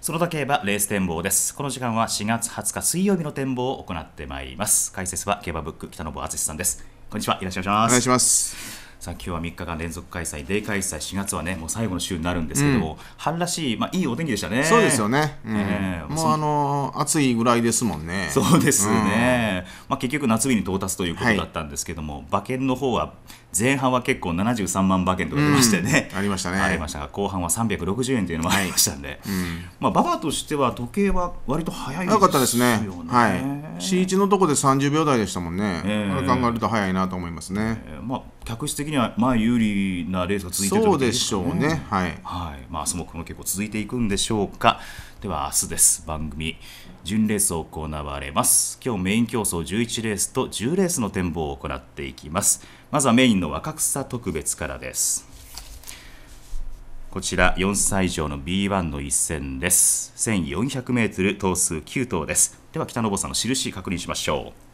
その他競馬レース展望です。この時間は4月20日水曜日の展望を行ってまいります。解説は競馬ブック北信敦さんです。こんにちは。いらっしゃくお願いします。さあ今日は3日間連続開催、デー開催、4月はね、もう最後の週になるんですけども、うん、春らしい、まあ、いいお天気でしたね。そうですよね。うん、えー、もうあのー、暑いぐらいですもんね。そうですね、うん、まあ、結局、夏日に到達ということだったんですけども、はい、馬券の方は前半は結構73万馬券とかりましてね、うん、ありましたねありましたが後半は360円というのもありましたんで、はいうん、まあ、馬場としては時計は割と早いですよねかったですね、はい、C1 のとこで30秒台でしたもんね、えー、考えると早いなと思いますね、えー、まあ、客室的にはまあ有利なレースが続いてる、そうでしょうねはい、はいまあ、明日もこの結構続いていくんでしょうかでは明日です番組準レースを行われます今日メイン競争11レースと10レースの展望を行っていきますまずはメインの若草特別からですこちら4歳以上の B1 の一戦です1400メートル投数9投ですでは北の坊さんの印確認しましょう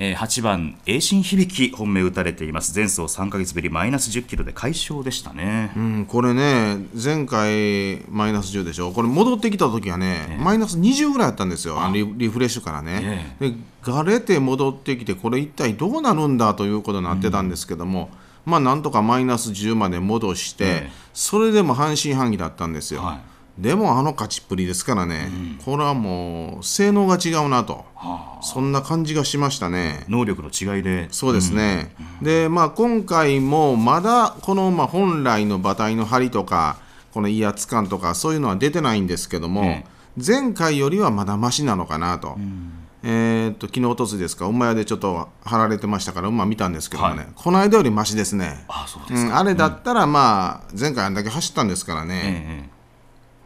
えー、8番、栄心響本命打たれています前走3か月ぶりマイナス1 0キロで快勝でしたね、うん、これね前回マイナス10でしょこれ戻ってきた時はね、えー、マイナス20ぐらいあったんですよリリフレッシュからね、えー、でがれて戻ってきてこれ一体どうなるんだということになってたんですけども、うん、まあなんとかマイナス10まで戻して、えー、それでも半信半疑だったんですよ。はいでもあの勝ちっぷりですからね、うん、これはもう性能が違うなと、はあ、そんな感じがしましたね能力の違いでそうですね、うん、でまあ今回もまだこのまあ本来の馬体の張りとかこの威圧感とかそういうのは出てないんですけども、前回よりはまだましなのかなと、うん、えー、っと昨日おとつですか馬屋でちょっと張られてましたから馬見たんですけどね、はい、この間よりましですねあれだったらまあ前回あんだけ走ったんですからね、ええ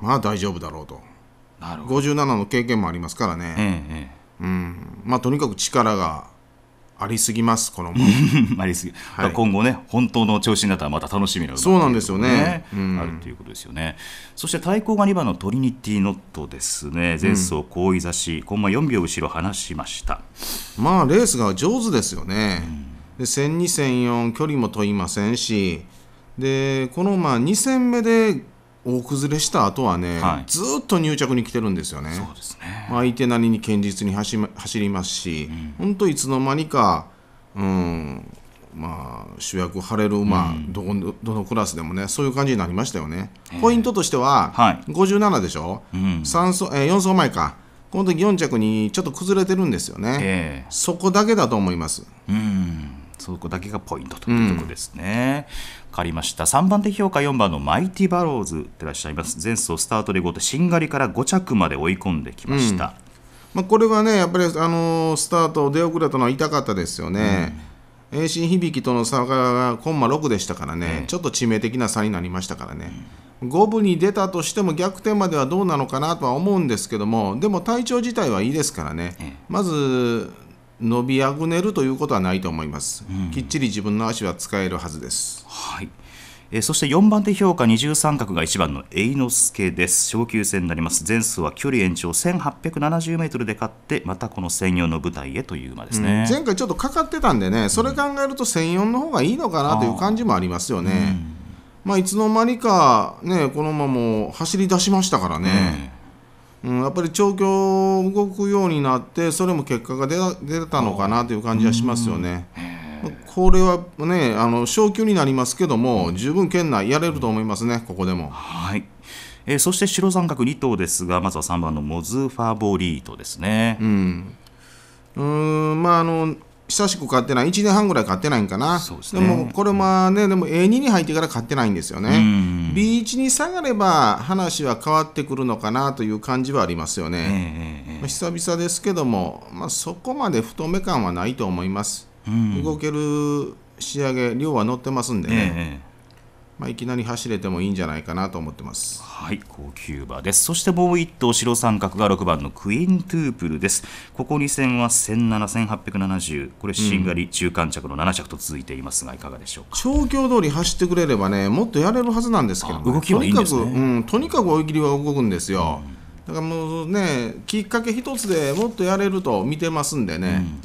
まあ大丈夫だろうとなるほど57の経験もありますからね、えうんまあ、とにかく力がありすぎます、このまま ありすぎ、はい今後ね本当の調子になったらまた楽しみな馬そうなんですよねうんあるということですよねそして対抗が2番のトリニティノットですね前走後位差しコンマ4秒後ろ離しましたまあレースが上手ですよね、で1000、2 0 4距離も問いませんしでこのまあ2戦目で大崩れした後はね、はい、ずっと入着に来てるんですよね。ね相手なりに堅実に走りますし、本、当、いつの間にか、うん、まあ、主役張れる馬、うん、どどのクラスでもねそういう感じになりましたよね。ポイントとしては、はい、57でしょ、うん、走えー、4走前かこの時4着にちょっと崩れてるんですよね、そこだけだと思います。うんそこだけがポイントというとこですね。うん、かりました3番手評価4番のマイティバローズでいらっしゃいます前走スタートで5と、しんがりから5着まで追い込んできました、うん、まあ、これはねやっぱり、あのー、スタート出遅れたのは痛かったですよね、うん、新響との差がコンマ6でしたからね、ちょっと致命的な差になりましたからね、五分に出たとしても逆転まではどうなのかなとは思うんですけどもでも体調自体はいいですからね、ええ、まず伸びあぐねるということはないと思います、うん、きっちり自分の足は使えるはずです、はいえー、そして4番手評価二重三角が1番の栄之助です昇級戦になります前数は距離延長1 8 7 0メートルで勝ってまたこの専用の舞台へという馬ですね、うん、前回ちょっとかかってたんでねそれ考えると専用の方がいいのかなという感じもありますよね、あうん、まあいつの間にかねこの馬も走り出しましたからね、うん、やっぱり調教動くようになってそれも結果が出たのかなという感じはしますよね。これはねあの昇級になりますけども十分県内やれると思いますねここでも。はいえー、そして白三角2頭ですがまずは3番のモズファボリートですね。うんうんまああの久しく買ってない1年半ぐらい買ってないんかなで、ね,、もこれまあねでも A2 に入ってから買ってないんですよね、B1 に下がれば話は変わってくるのかなという感じはありますよね、えー、まあ、久々ですけども、まあ、そこまで太め感はないと思います、動ける仕上げ量は乗ってますんでね、えーまあ、いきなり走れてもいいんじゃないかなと思ってます。はい、高級馬です。そしてもう一頭白三角が六番のクイーントゥープルです。ここ2戦は千七千八百七十、これシンガリ中間着の七着と続いていますが、いかがでしょうか。調教通り走ってくれればね、もっとやれるはずなんですけど、ね、動きはいいんですね、うん。とにかく追い切りは動くんですよ。うんだからもうね、きっかけ一つでもっとやれると見てますんでね、うん、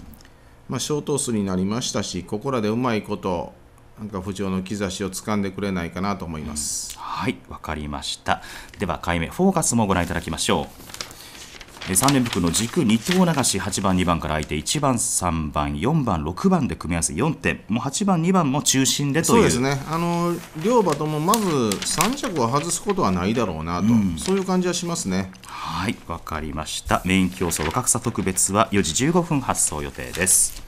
まあ、ショートーになりましたし、ここらでうまいこと、なんか不調の兆しをつかんでくれないかなと思います、うん、はいわかりましたでは回目フォーカスもご覧いただきましょう3連複の軸2等流し8番2番から相手て1番3番4番6番で組み合わせ4点もう8番2番も中心でとそうですねあの両馬ともまず3着を外すことはないだろうなと、うん、そういう感じはしますねはいわかりましたメイン競争若草特別は4時15分発送予定です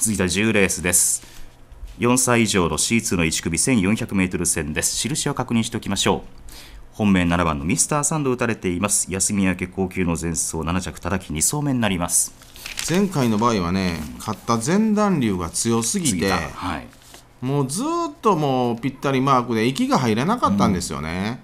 続いては10レースです4歳以上の C2 の1組 1400m 戦です印を確認しておきましょう本命7番のミスターサンド打たれています休み明け高級の前走7着叩き2走目になります前回の場合はね勝った前段流が強すぎて、はい、もうずっともうぴったりマークで息が入れなかったんですよね、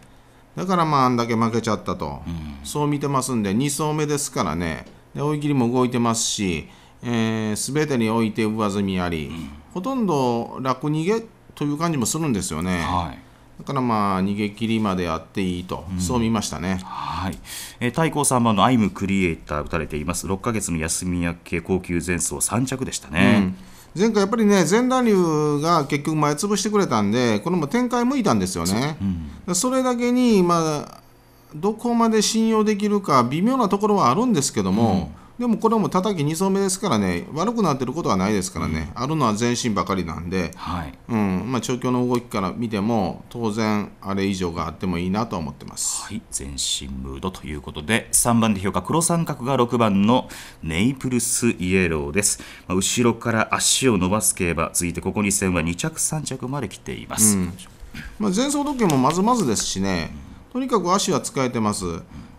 うん、だからまああんだけ負けちゃったと、うん、そう見てますんで2走目ですからねで追い切りも動いてますし、えー、全てにおいて上積みあり、うほとんど楽逃げという感じもするんですよね。はいだからまあ逃げ切りまでやっていいと、うん、そう見ましたね。はい。えー、太鼓さんのアイムクリエイター打たれています。6ヶ月の休み明け高級前走3着でしたね。うん、前回やっぱりね全羅流が結局前潰してくれたんでこれも展開向いたんですよね。うん、それだけにまあどこまで信用できるか微妙なところはあるんですけども。うんでもこれも叩き2層目ですからね悪くなってることはないですからね、うん、あるのは全身ばかりなんで、はいうんまあ、調教の動きから見ても当然あれ以上があってもいいなと思ってます、はい、全身ムードということで3番で評価黒三角が6番のネイプルスイエローです、まあ、後ろから足を伸ばす競馬続いてここ2戦は2着3着まで来ています、うん、まあ、前走時計もまずまずですしね、とにかく足は使えてます。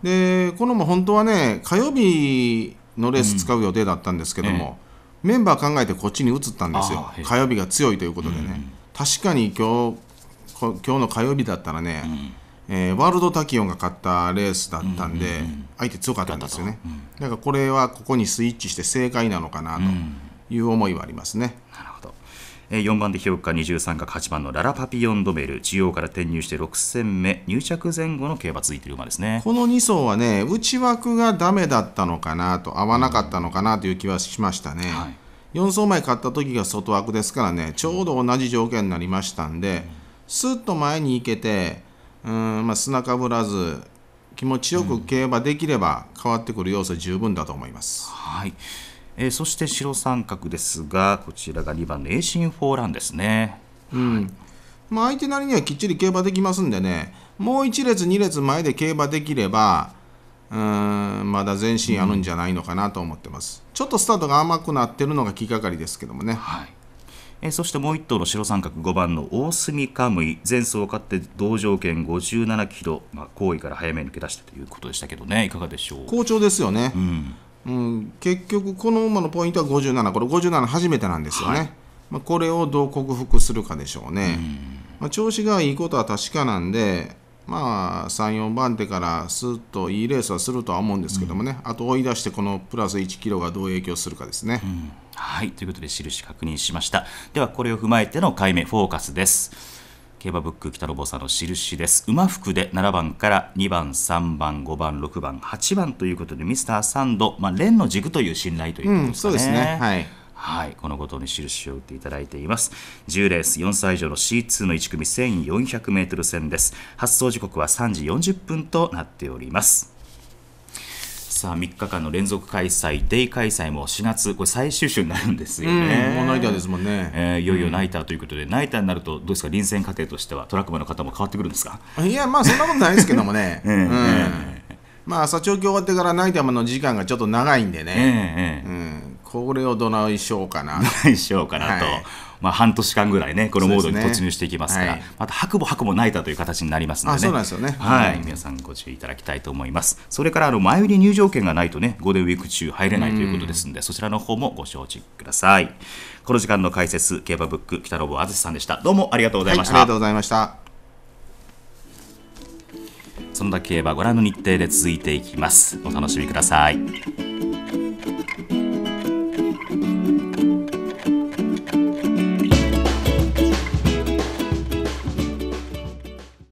で、このも本当はね、火曜日のレース使う予定だったんですけども、うん、メンバー考えてこっちに移ったんですよ、火曜日が強いということでね、うん、確かに今日今日の火曜日だったらね、うん、えー、ワールドタキオンが勝ったレースだったんで、相手強かったんですよね、だからこれはここにスイッチして正解なのかなという思いはありますね。4番で評価二十23角8番のララパピヨンドベル中央から転入して6戦目入着前後の競馬ついてる馬ですねこの2走はね内枠がダメだったのかなと合わなかったのかなという気はしましたね、うん4走前勝った時が外枠ですからねちょうど同じ条件になりましたんで、うん、スッと前に行けてうん、まあ、砂かぶらず気持ちよく競馬できれば変わってくる要素十分だと思います。うん、はいえー、そして白三角ですがこちらが2番のエーシンフォーランですね。うんまあ、相手なりにはきっちり競馬できますんでねもう1列2列前で競馬できればうんまだ前進あるんじゃないのかなと思ってます、うん、ちょっとスタートが甘くなってるのが気がかりですけどもね。はいえー、そしてもう1頭の白三角5番の大隅カムイ前走を勝って同条件57キロ、まあ、後位から早めに抜け出したということでしたけどねいかがでしょう好調ですよね、うん、うん、結局この馬のポイントは57これ57初めてなんですよね、はい、まあ、これをどう克服するかでしょうね、うまあ、調子がいいことは確かなんでまあ34番手からすっといいレースはするとは思うんですけどもね、あと追い出してこのプラス1キロがどう影響するかですね、はいということで印確認しましたではこれを踏まえての解明、フォーカスです競馬ブック北ロボさんの印です馬服で7番から2番3番5番6番8番ということでミスターサンド、まあ、連の軸という信頼ということですね、うん、そうですねはいはい、このことに印を打っていただいています。10レース4歳以上の C2 の1組1400メートル戦です。発走時刻は3時40分となっております。さあ3日間の連続開催デイ開催も4月これ最終週になるんですよね、うん、もうナイターですもんね、えー、いよいよナイターということで、うん、ナイターになるとどうですか臨戦過程としてはトラックマンの方も変わってくるんですかいやまあそんなことないですけどもね、うんまあ朝長京終わってからナイターマンの時間がちょっと長いんでね、えー、うん、これをどないしようかなどないしようかなと、はいまあ、半年間ぐらいね、このモードに突入していきますから、ねはい、また白も白も泣いたという形になりますので、ね、そうなんですよね、はい、皆さんご注意いただきたいと思います。それからあの前売り入場券がないとね、ゴールデンウィーク中入れないということですので、そちらの方もご承知ください。この時間の解説、競馬ブック北信あずさんでした。どうもありがとうございました。はい、ありがとうございました。そのだ競馬ご覧の日程で続いていきます。お楽しみください。